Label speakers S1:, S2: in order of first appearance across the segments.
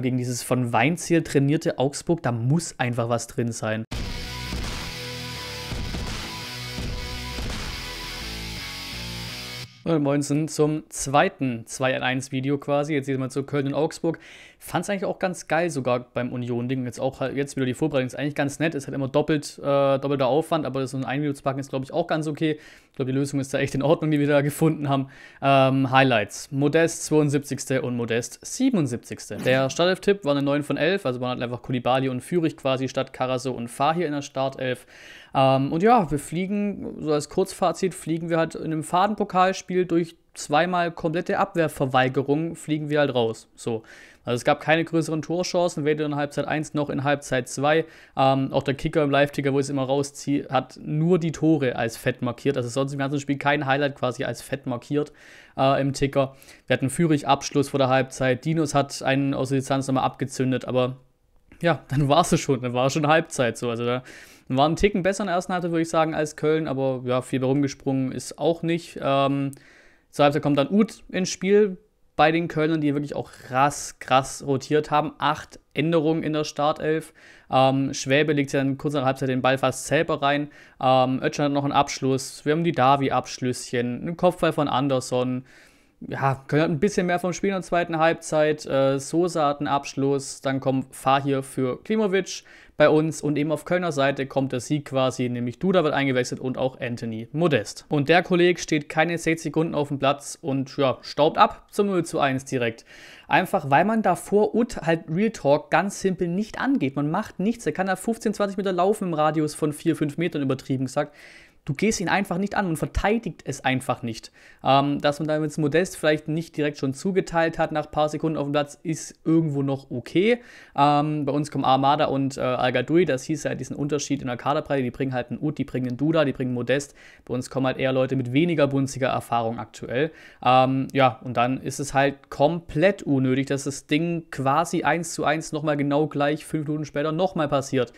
S1: Gegen dieses von Weinziel trainierte Augsburg, da muss einfach was drin sein. Moin Moinsen zum zweiten 2 1 Video quasi. Jetzt sehen wir zu Köln und Augsburg. Fand es eigentlich auch ganz geil, sogar beim Union-Ding. Jetzt auch halt, jetzt wieder die Vorbereitung ist eigentlich ganz nett. Ist halt immer doppelt, äh, doppelter Aufwand, aber so ein Ein-Video packen ist, glaube ich, auch ganz okay. Ich glaube, die Lösung ist da echt in Ordnung, die wir da gefunden haben. Ähm, Highlights: Modest 72. und Modest 77. Der Startelf-Tipp war eine 9 von 11. Also man hat einfach Kulibali und Fürich quasi statt Karaso und Fahr hier in der Startelf. Ähm, und ja, wir fliegen, so als Kurzfazit, fliegen wir halt in einem Fadenpokalspiel durch zweimal komplette Abwehrverweigerung, fliegen wir halt raus. So. Also es gab keine größeren Torchancen, weder in Halbzeit 1 noch in Halbzeit 2. Ähm, auch der Kicker im Live-Ticker, wo ich es immer rausziehe, hat nur die Tore als fett markiert. Also sonst im ganzen Spiel kein Highlight quasi als fett markiert äh, im Ticker. Wir hatten Führig Abschluss vor der Halbzeit. Dinos hat einen aus der Distanz nochmal abgezündet, aber ja, dann war es schon. Dann war es schon Halbzeit so. Also da war ein Ticken besser in der ersten Halbzeit, würde ich sagen, als Köln, aber ja, viel rumgesprungen ist auch nicht. Ähm, zur Halbzeit kommt dann Uth ins Spiel, bei den Kölnern, die wirklich auch krass, krass rotiert haben. Acht Änderungen in der Startelf. Ähm, Schwäbe legt ja dann kurz nach der Halbzeit den Ball fast selber rein. Ähm, Ötchen hat noch einen Abschluss. Wir haben die Davi-Abschlüsschen, einen Kopfball von Anderson ja, Köln ein bisschen mehr vom Spiel in der zweiten Halbzeit. Äh, Sosa hat einen Abschluss, dann kommt Fahr hier für Klimovic bei uns und eben auf Kölner Seite kommt der Sieg quasi, nämlich Duda wird eingewechselt und auch Anthony Modest. Und der Kollege steht keine 10 Sekunden auf dem Platz und ja, staubt ab zum 0 zu 1 direkt. Einfach weil man davor Ut halt Real Talk ganz simpel nicht angeht. Man macht nichts. Er kann da 15, 20 Meter laufen im Radius von 4, 5 Metern übertrieben gesagt du gehst ihn einfach nicht an und verteidigt es einfach nicht. Ähm, dass man damit Modest vielleicht nicht direkt schon zugeteilt hat nach ein paar Sekunden auf dem Platz, ist irgendwo noch okay. Ähm, bei uns kommen Armada und äh, Al-Gadoui, das hieß halt diesen Unterschied in der Kaderbreite, die bringen halt einen Ut, die bringen einen Duda, die bringen Modest. Bei uns kommen halt eher Leute mit weniger bunziger Erfahrung aktuell. Ähm, ja, und dann ist es halt komplett unnötig, dass das Ding quasi eins zu eins nochmal genau gleich fünf Minuten später nochmal passiert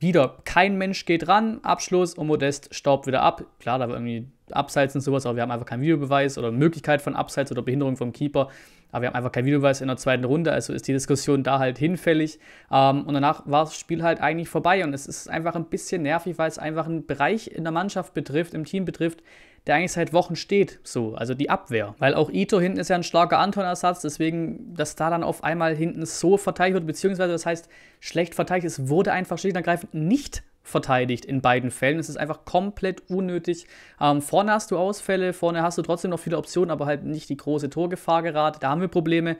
S1: wieder kein Mensch geht ran, Abschluss und Modest staubt wieder ab. Klar, da war irgendwie Abseits und sowas, aber wir haben einfach keinen Videobeweis oder Möglichkeit von Abseits oder Behinderung vom Keeper. Aber wir haben einfach keinen Videobeweis in der zweiten Runde, also ist die Diskussion da halt hinfällig. Ähm, und danach war das Spiel halt eigentlich vorbei und es ist einfach ein bisschen nervig, weil es einfach einen Bereich in der Mannschaft betrifft, im Team betrifft, der eigentlich seit Wochen steht, so, also die Abwehr. Weil auch Ito hinten ist ja ein starker Anton-Ersatz, deswegen, dass da dann auf einmal hinten so verteidigt wird, beziehungsweise das heißt, schlecht verteidigt, es wurde einfach schlicht und ergreifend nicht verteidigt in beiden Fällen. Es ist einfach komplett unnötig. Ähm, vorne hast du Ausfälle, vorne hast du trotzdem noch viele Optionen, aber halt nicht die große Torgefahr gerade. Da haben wir Probleme.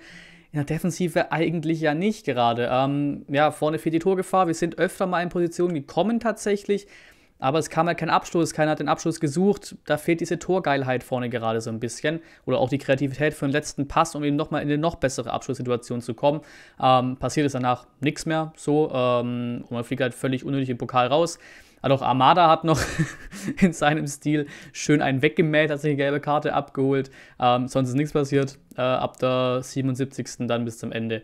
S1: In der Defensive eigentlich ja nicht gerade. Ähm, ja, vorne fehlt die Torgefahr. Wir sind öfter mal in Positionen gekommen tatsächlich. Aber es kam halt kein Abschluss, keiner hat den Abschluss gesucht. Da fehlt diese Torgeilheit vorne gerade so ein bisschen. Oder auch die Kreativität für den letzten Pass, um eben nochmal in eine noch bessere Abschlusssituation zu kommen. Ähm, passiert ist danach nichts mehr so. Ähm, und man fliegt halt völlig unnötig im Pokal raus. Also auch Armada hat noch in seinem Stil schön einen weggemäht, hat sich eine gelbe Karte abgeholt. Ähm, sonst ist nichts passiert. Äh, ab der 77. dann bis zum Ende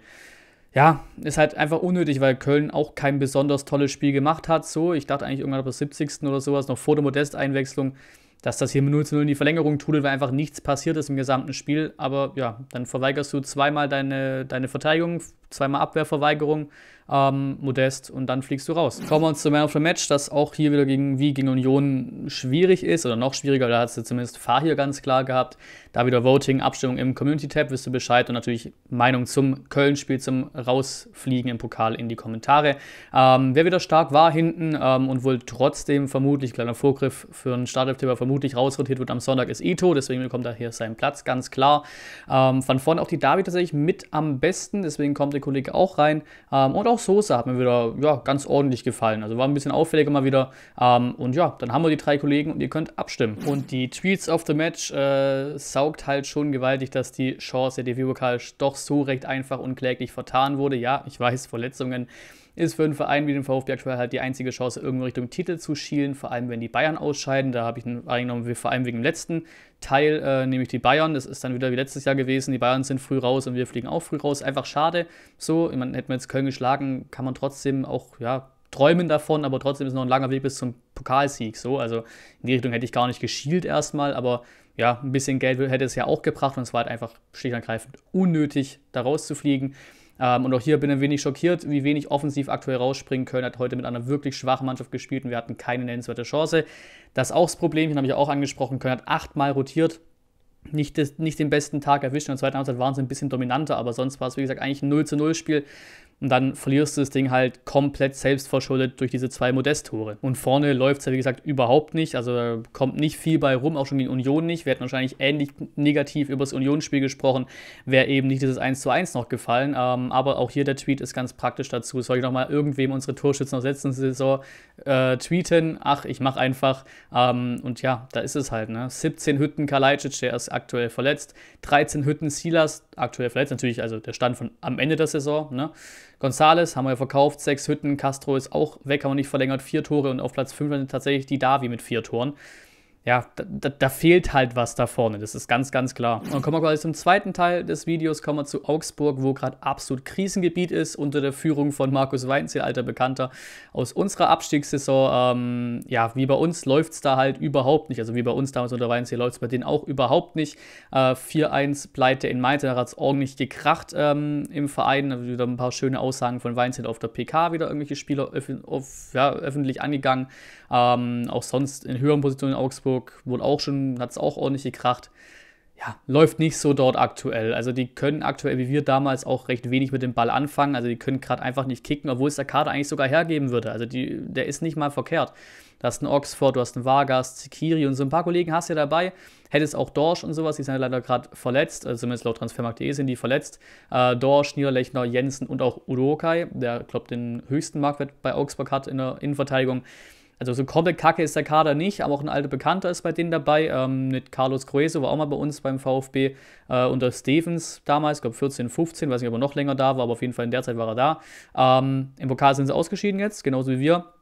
S1: ja, ist halt einfach unnötig, weil Köln auch kein besonders tolles Spiel gemacht hat. So, ich dachte eigentlich irgendwann ab der 70. oder sowas, noch vor der Modesteinwechslung, dass das hier mit 0 zu 0 in die Verlängerung tut, weil einfach nichts passiert ist im gesamten Spiel. Aber ja, dann verweigerst du zweimal deine, deine Verteidigung, zweimal Abwehrverweigerung, ähm, modest und dann fliegst du raus. Kommen wir uns zum Man of the Match, das auch hier wieder gegen wie gegen Union schwierig ist oder noch schwieriger, da hat du zumindest Fahr hier ganz klar gehabt. Da wieder Voting, Abstimmung im Community-Tab, wirst du Bescheid und natürlich Meinung zum Köln-Spiel, zum Rausfliegen im Pokal in die Kommentare. Ähm, wer wieder stark war hinten ähm, und wohl trotzdem vermutlich, kleiner Vorgriff für einen Startelf-Tipper, vermutlich rausrotiert wird am Sonntag, ist Ito, deswegen bekommt er hier seinen Platz, ganz klar. Ähm, von vorne auch die David tatsächlich mit am besten, deswegen kommt der Kollege auch rein. Ähm, und auch Soße hat mir wieder ja, ganz ordentlich gefallen. Also war ein bisschen auffälliger mal wieder. Ähm, und ja, dann haben wir die drei Kollegen und ihr könnt abstimmen. Und die Tweets of the Match äh, saugt halt schon gewaltig, dass die Chance der DFB-Pokal doch so recht einfach und kläglich vertan wurde. Ja, ich weiß, Verletzungen ist für einen Verein wie den VfB aktuell halt die einzige Chance, irgendwo Richtung Titel zu schielen, vor allem wenn die Bayern ausscheiden. Da habe ich einen eingenommen, vor allem wegen dem letzten Teil, äh, nämlich die Bayern. Das ist dann wieder wie letztes Jahr gewesen. Die Bayern sind früh raus und wir fliegen auch früh raus. Einfach schade. So, ich meine, hätten wir jetzt Köln geschlagen, kann man trotzdem auch, ja, träumen davon, aber trotzdem ist noch ein langer Weg bis zum Pokalsieg. So, also in die Richtung hätte ich gar nicht geschielt erstmal, aber ja, ein bisschen Geld hätte es ja auch gebracht und es war halt einfach schlicht und ergreifend unnötig, da rauszufliegen. Ähm, und auch hier bin ich ein wenig schockiert, wie wenig offensiv aktuell rausspringen können. Hat heute mit einer wirklich schwachen Mannschaft gespielt und wir hatten keine nennenswerte Chance. Das ist auch das Problem, den habe ich auch angesprochen. können. hat achtmal rotiert. Nicht, das, nicht den besten Tag erwischt. In der zweiten Halbzeit waren sie ein bisschen dominanter, aber sonst war es, wie gesagt, eigentlich ein 0 zu 0 Spiel. Und dann verlierst du das Ding halt komplett selbstverschuldet durch diese zwei Modest-Tore. Und vorne läuft es ja, wie gesagt, überhaupt nicht. Also kommt nicht viel bei rum, auch schon gegen Union nicht. Wir hätten wahrscheinlich ähnlich negativ über das Unionsspiel gesprochen, wäre eben nicht dieses 1 zu 1 noch gefallen. Ähm, aber auch hier der Tweet ist ganz praktisch dazu. Soll ich nochmal irgendwem unsere Torschützen aus letzten Saison äh, tweeten? Ach, ich mache einfach. Ähm, und ja, da ist es halt. Ne? 17 Hütten Kalajdzic, der ist aktuell verletzt. 13 Hütten Silas, aktuell verletzt. Natürlich, also der Stand von am Ende der Saison. Ne? Gonzales haben wir ja verkauft, sechs Hütten. Castro ist auch weg, haben wir nicht verlängert, vier Tore und auf Platz 5 tatsächlich die Davi mit vier Toren ja, da, da, fehlt halt was da vorne, das ist ganz, ganz klar. Und dann kommen wir quasi zum zweiten Teil des Videos, kommen wir zu Augsburg, wo gerade absolut Krisengebiet ist, unter der Führung von Markus Weinzel, alter Bekannter aus unserer Abstiegssaison. Ähm, ja, wie bei uns läuft es da halt überhaupt nicht, also wie bei uns damals unter Weinzel läuft es bei denen auch überhaupt nicht. Äh, 4-1 Pleite in Mainz, da hat es ordentlich gekracht ähm, im Verein, also wieder ein paar schöne Aussagen von Weinzel auf der PK, wieder irgendwelche Spieler öff auf, ja, öffentlich angegangen ähm, auch sonst in höheren Positionen in Augsburg wurde auch schon, hat es auch ordentlich gekracht. Ja, läuft nicht so dort aktuell. Also die können aktuell wie wir damals auch recht wenig mit dem Ball anfangen. Also die können gerade einfach nicht kicken, obwohl es der Kader eigentlich sogar hergeben würde. Also die, der ist nicht mal verkehrt. Du hast einen Oxford, du hast einen Vargas, Zikiri und so ein paar Kollegen hast du ja dabei. Hättest auch Dorsch und sowas, die sind ja leider gerade verletzt, also zumindest laut Transfermarkt.de sind die verletzt. Äh, Dorsch, Niederlechner, Jensen und auch Udokai, der, glaube den höchsten Marktwert bei Augsburg hat in der Innenverteidigung also so komplett kacke ist der Kader nicht, aber auch ein alter Bekannter ist bei denen dabei. Ähm, mit Carlos Crueso war auch mal bei uns beim VfB äh, unter Stevens damals, ich glaube 14, 15, weiß nicht, ob er noch länger da war, aber auf jeden Fall in der Zeit war er da. Ähm, Im Pokal sind sie ausgeschieden jetzt, genauso wie wir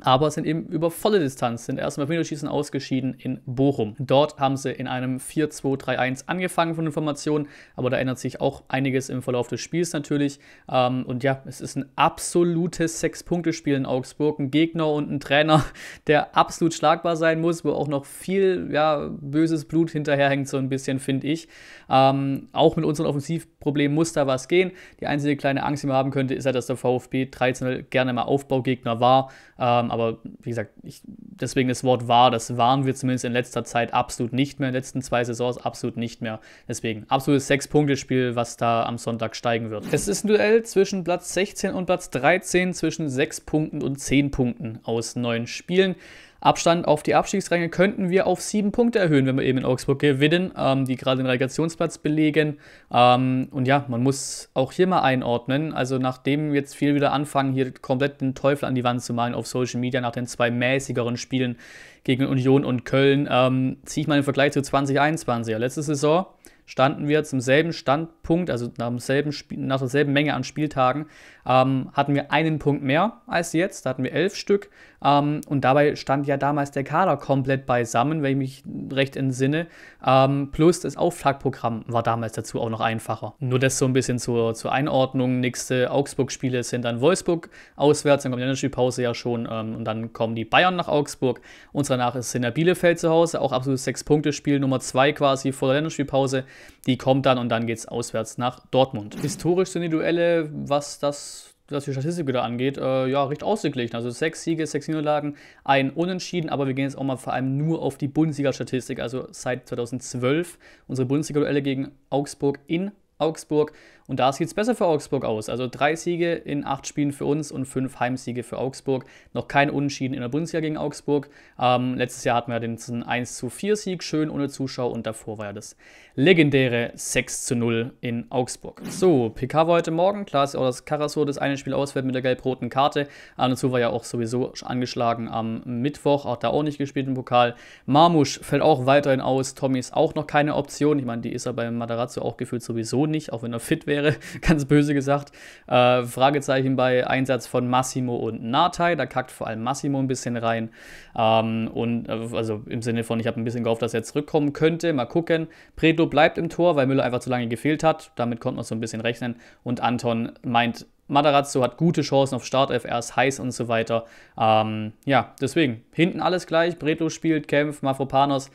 S1: aber sind eben über volle Distanz, sind erst im Elfmeterschießen ausgeschieden in Bochum. Dort haben sie in einem 4-2-3-1 angefangen von Informationen, aber da ändert sich auch einiges im Verlauf des Spiels natürlich. Ähm, und ja, es ist ein absolutes Sechs-Punkte-Spiel in Augsburg. Ein Gegner und ein Trainer, der absolut schlagbar sein muss, wo auch noch viel ja, böses Blut hinterherhängt, so ein bisschen, finde ich. Ähm, auch mit unseren Offensivproblemen muss da was gehen. Die einzige kleine Angst, die man haben könnte, ist ja, halt, dass der VfB 13 gerne mal Aufbaugegner war. Ähm, haben, aber wie gesagt, ich, deswegen das Wort war, das waren wir zumindest in letzter Zeit absolut nicht mehr, in den letzten zwei Saisons absolut nicht mehr. Deswegen absolutes Sechs-Punkte-Spiel, was da am Sonntag steigen wird. Es ist ein Duell zwischen Platz 16 und Platz 13, zwischen sechs Punkten und zehn Punkten aus neun Spielen. Abstand auf die Abstiegsränge könnten wir auf sieben Punkte erhöhen, wenn wir eben in Augsburg gewinnen, ähm, die gerade den Relegationsplatz belegen. Ähm, und ja, man muss auch hier mal einordnen. Also nachdem jetzt viel wieder anfangen, hier komplett den Teufel an die Wand zu malen auf Social Media nach den zwei mäßigeren Spielen gegen Union und Köln, ähm, ziehe ich mal den Vergleich zu 2021. Letzte Saison standen wir zum selben Standpunkt Punkt, also nach, demselben Spiel, nach derselben Menge an Spieltagen, ähm, hatten wir einen Punkt mehr als jetzt. Da hatten wir elf Stück. Ähm, und dabei stand ja damals der Kader komplett beisammen, wenn ich mich recht entsinne. Ähm, plus das Aufschlagprogramm war damals dazu auch noch einfacher. Nur das so ein bisschen zur, zur Einordnung. Nächste Augsburg-Spiele sind dann Wolfsburg auswärts, dann kommt die Länderspielpause ja schon. Ähm, und dann kommen die Bayern nach Augsburg. Und danach ist Sinner Bielefeld zu Hause, auch absolutes Sechs-Punkte-Spiel, Nummer zwei quasi vor der Länderspielpause. Die kommt dann und dann geht es auswärts auswärts nach Dortmund. Historisch sind die Duelle, was das was die Statistik wieder angeht, äh, ja, recht ausgeglichen. Also sechs Siege, sechs Niederlagen, ein Unentschieden, aber wir gehen jetzt auch mal vor allem nur auf die Bundesliga-Statistik, also seit 2012 unsere Bundesliga-Duelle gegen Augsburg in Augsburg und da sieht es besser für Augsburg aus. Also drei Siege in acht Spielen für uns und fünf Heimsiege für Augsburg. Noch kein Unentschieden in der Bundesliga gegen Augsburg. Ähm, letztes Jahr hatten wir den 1 zu 4 Sieg, schön ohne Zuschauer. Und davor war ja das legendäre 6 zu 0 in Augsburg. So, PK war heute Morgen. Klar ist auch, dass Karasur das eine Spiel ausfällt mit der gelb-roten Karte. An und zu war ja auch sowieso angeschlagen am Mittwoch. Auch da auch nicht gespielt im Pokal. Marmusch fällt auch weiterhin aus. Tommy ist auch noch keine Option. Ich meine, die ist ja bei Matarazzo auch gefühlt sowieso nicht, auch wenn er fit wäre wäre, ganz böse gesagt. Äh, Fragezeichen bei Einsatz von Massimo und Natai. Da kackt vor allem Massimo ein bisschen rein. Ähm, und äh, also im Sinne von, ich habe ein bisschen gehofft, dass er zurückkommen könnte. Mal gucken. Preto bleibt im Tor, weil Müller einfach zu lange gefehlt hat. Damit konnte man so ein bisschen rechnen. Und Anton meint, Madarazzo hat gute Chancen auf Start, er ist heiß und so weiter. Ähm, ja, deswegen, hinten alles gleich, Breto spielt, kämpft, Mafropanos,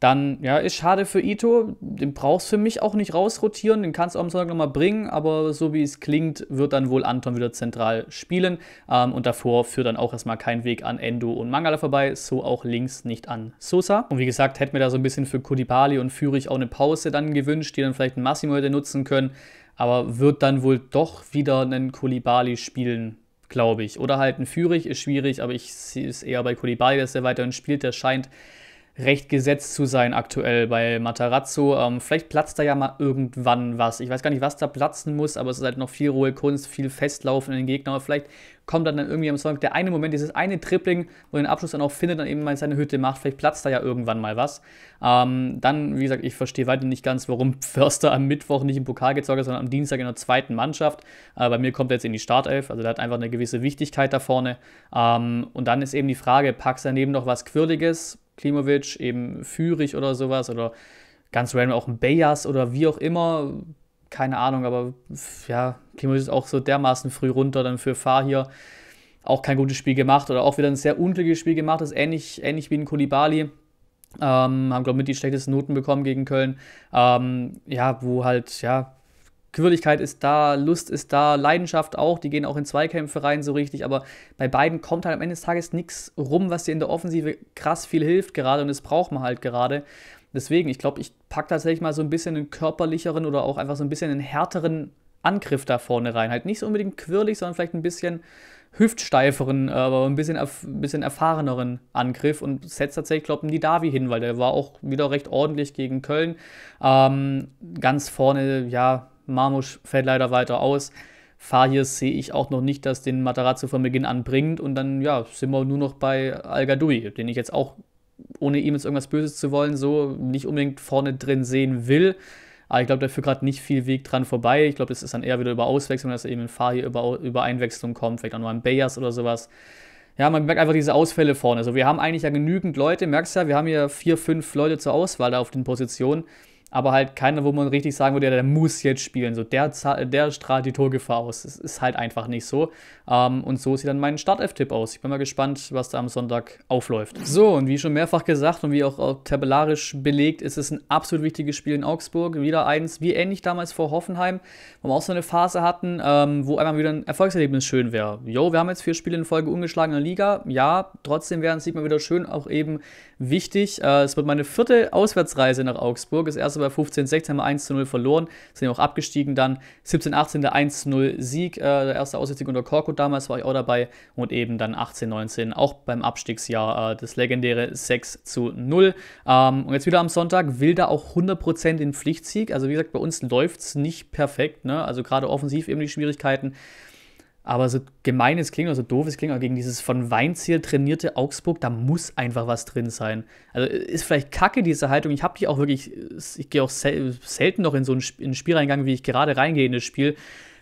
S1: dann ja, ist schade für Ito. Den brauchst du für mich auch nicht rausrotieren. Den kannst du am Sonntag nochmal bringen, aber so wie es klingt, wird dann wohl Anton wieder zentral spielen. Ähm, und davor führt dann auch erstmal kein Weg an Endo und Mangala vorbei, so auch links nicht an Sosa. Und wie gesagt, hätte mir da so ein bisschen für Kudibali und Fürich auch eine Pause dann gewünscht, die dann vielleicht ein Massimo hätte nutzen können. Aber wird dann wohl doch wieder einen Kulibali spielen glaube ich. Oder halt ein Führig ist schwierig, aber ich sehe es eher bei Kulibali, dass er weiterhin spielt. Der scheint recht gesetzt zu sein aktuell bei Matarazzo. Ähm, vielleicht platzt da ja mal irgendwann was. Ich weiß gar nicht, was da platzen muss, aber es ist halt noch viel rohe Kunst, viel Festlaufen in den Gegner. Aber vielleicht kommt dann, dann irgendwie am Song der eine Moment, dieses eine Tripling, wo er den Abschluss dann auch findet, dann eben mal seine Hütte macht. Vielleicht platzt da ja irgendwann mal was. Ähm, dann, wie gesagt, ich verstehe weiter nicht ganz, warum Förster am Mittwoch nicht im Pokal gezogen hat, sondern am Dienstag in der zweiten Mannschaft. Äh, bei mir kommt er jetzt in die Startelf, also der hat einfach eine gewisse Wichtigkeit da vorne. Ähm, und dann ist eben die Frage, packst du daneben noch was Quirliges? Klimovic, eben Fürich oder sowas oder ganz random auch ein Bayas oder wie auch immer. Keine Ahnung, aber ja, Klimovic ist auch so dermaßen früh runter dann für Fahr hier. Auch kein gutes Spiel gemacht oder auch wieder ein sehr unglückliches Spiel gemacht. Das ist ähnlich, ähnlich wie ein Kulibali. Ähm, haben, glaube ich, mit die schlechtesten Noten bekommen gegen Köln. Ähm, ja, wo halt, ja, Quirligkeit ist da, Lust ist da, Leidenschaft auch, die gehen auch in Zweikämpfe rein so richtig, aber bei beiden kommt halt am Ende des Tages nichts rum, was dir in der Offensive krass viel hilft gerade und das braucht man halt gerade. Deswegen, ich glaube, ich packe tatsächlich mal so ein bisschen einen körperlicheren oder auch einfach so ein bisschen einen härteren Angriff da vorne rein. Halt nicht so unbedingt quirlig, sondern vielleicht ein bisschen hüftsteiferen, aber ein bisschen, erf bisschen erfahreneren Angriff und setzt tatsächlich, glaube ich, Nidavi hin, weil der war auch wieder recht ordentlich gegen Köln. Ähm, ganz vorne, ja, Marmusch fällt leider weiter aus. Fahirs sehe ich auch noch nicht, dass den Matarazzo von Beginn an bringt. Und dann ja, sind wir nur noch bei al gadoui den ich jetzt auch, ohne ihm jetzt irgendwas Böses zu wollen, so nicht unbedingt vorne drin sehen will. Aber ich glaube, da führt gerade nicht viel Weg dran vorbei. Ich glaube, das ist dann eher wieder über Auswechslung, dass eben ein Fahir über, über Einwechslung kommt, vielleicht auch noch ein Bayers oder sowas. Ja, man merkt einfach diese Ausfälle vorne. Also wir haben eigentlich ja genügend Leute, merkst ja, wir haben ja vier, fünf Leute zur Auswahl da auf den Positionen aber halt keiner, wo man richtig sagen würde, ja, der muss jetzt spielen. So, der, der strahlt die Torgefahr aus. Das ist halt einfach nicht so. Ähm, und so sieht dann mein start f tipp aus. Ich bin mal gespannt, was da am Sonntag aufläuft. So, und wie schon mehrfach gesagt und wie auch, auch tabellarisch belegt, ist es ein absolut wichtiges Spiel in Augsburg. Wieder eins, wie ähnlich damals vor Hoffenheim, wo wir auch so eine Phase hatten, ähm, wo einmal wieder ein Erfolgserlebnis schön wäre. Jo, wir haben jetzt vier Spiele in Folge ungeschlagen in der Liga. Ja, trotzdem wäre ein Sieg mal wieder schön, auch eben wichtig. Äh, es wird meine vierte Auswärtsreise nach Augsburg. Das erste Klasse bei 15, 16 haben wir 1 zu 0 verloren, sind ja auch abgestiegen dann. 17, 18 der 1 zu 0 Sieg, äh, der erste Aussetzung unter Korko damals war ich auch dabei und eben dann 18, 19 auch beim Abstiegsjahr äh, das legendäre 6 zu 0. Ähm, und jetzt wieder am Sonntag will da auch 100% den Pflichtsieg. Also wie gesagt, bei uns läuft es nicht perfekt, ne? also gerade offensiv eben die Schwierigkeiten. Aber so gemein es klingt oder so doof es klingt, aber gegen dieses von Weinziel trainierte Augsburg, da muss einfach was drin sein. Also äh, ist vielleicht kacke diese Haltung. Ich habe die auch wirklich, ich gehe auch sel selten noch in so einen, Sp in einen Spieleingang, wie ich gerade reingehe in das Spiel,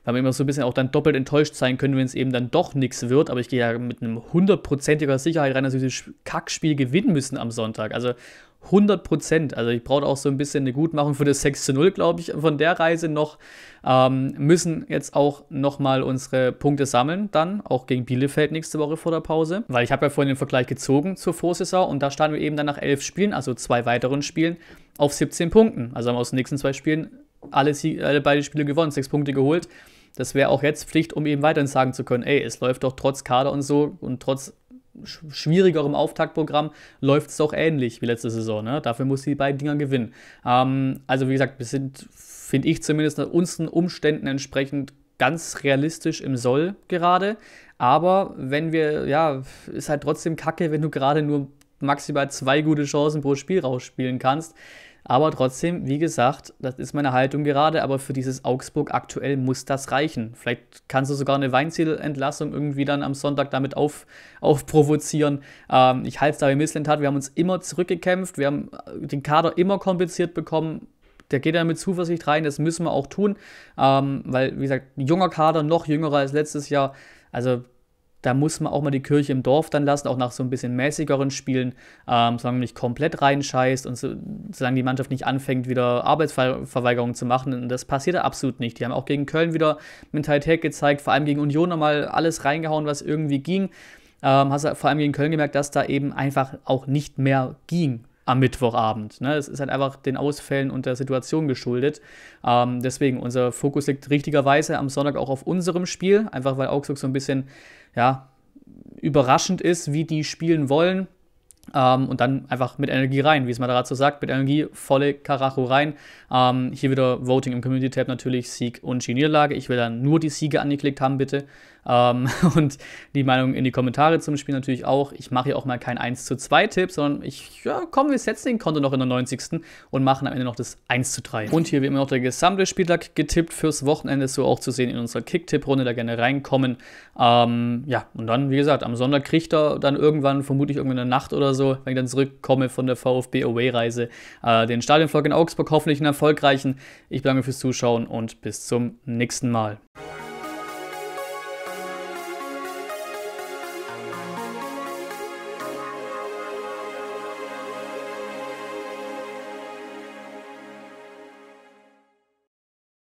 S1: weil wir immer so ein bisschen auch dann doppelt enttäuscht sein können, wenn es eben dann doch nichts wird. Aber ich gehe ja mit einem hundertprozentiger Sicherheit rein, dass wir dieses Kackspiel gewinnen müssen am Sonntag. Also 100 Prozent. Also ich brauche auch so ein bisschen eine Gutmachung für das 6 zu 0, glaube ich, von der Reise noch. Ähm, müssen jetzt auch nochmal unsere Punkte sammeln dann, auch gegen Bielefeld nächste Woche vor der Pause. Weil ich habe ja vorhin den Vergleich gezogen zur Vorsaison und da standen wir eben dann nach elf Spielen, also zwei weiteren Spielen, auf 17 Punkten. Also haben wir aus den nächsten zwei Spielen alle, Sieg alle beide Spiele gewonnen, sechs Punkte geholt. Das wäre auch jetzt Pflicht, um eben weiterhin sagen zu können, ey, es läuft doch trotz Kader und so und trotz schwierigerem Auftaktprogramm läuft es auch ähnlich wie letzte Saison. Ne? Dafür muss sie die beiden Dinger gewinnen. Ähm, also wie gesagt, wir sind, finde ich zumindest, nach unseren Umständen entsprechend ganz realistisch im Soll gerade. Aber wenn wir, ja, ist halt trotzdem kacke, wenn du gerade nur maximal zwei gute Chancen pro Spiel rausspielen kannst. Aber trotzdem, wie gesagt, das ist meine Haltung gerade, aber für dieses Augsburg aktuell muss das reichen. Vielleicht kannst du sogar eine Weinzielentlassung irgendwie dann am Sonntag damit auf, aufprovozieren. Ähm, ich halte es da, wie Missland Wir haben uns immer zurückgekämpft, wir haben äh, den Kader immer kompliziert bekommen. Der geht ja mit Zuversicht rein, das müssen wir auch tun, ähm, weil, wie gesagt, junger Kader, noch jüngerer als letztes Jahr. Also da muss man auch mal die Kirche im Dorf dann lassen, auch nach so ein bisschen mäßigeren Spielen, ähm, solange man nicht komplett reinscheißt und so, solange die Mannschaft nicht anfängt, wieder Arbeitsverweigerungen zu machen. Und das passiert da absolut nicht. Die haben auch gegen Köln wieder Mentalität gezeigt, vor allem gegen Union nochmal alles reingehauen, was irgendwie ging. Ähm, hast du vor allem gegen Köln gemerkt, dass da eben einfach auch nicht mehr ging am Mittwochabend. Ne? Es ist halt einfach den Ausfällen und der Situation geschuldet. Ähm, deswegen, unser Fokus liegt richtigerweise am Sonntag auch auf unserem Spiel, einfach weil Augsburg so ein bisschen, ja, überraschend ist, wie die spielen wollen. Ähm, und dann einfach mit Energie rein, wie es so sagt, mit Energie volle Karacho rein. Ähm, hier wieder Voting im Community-Tab natürlich Sieg und Niederlage. Ich will dann nur die Siege angeklickt haben, bitte. Ähm, und die Meinung in die Kommentare zum Spiel natürlich auch. Ich mache hier auch mal kein 1 zu 2 Tipp, sondern ich, ja, komm, wir setzen den Konto noch in der 90. und machen am Ende noch das 1 zu 3. Und hier wird immer noch der gesamte Spieltag getippt fürs Wochenende, so auch zu sehen in unserer Kick-Tipp-Runde, da gerne reinkommen. Ähm, ja, und dann, wie gesagt, am Sonntag kriegt er dann irgendwann, vermutlich irgendwann in der Nacht oder so, wenn ich dann zurückkomme von der VfB Away-Reise, äh, den Stadionvlog in Augsburg hoffentlich einen erfolgreichen. Ich bedanke mich fürs Zuschauen und bis zum nächsten Mal.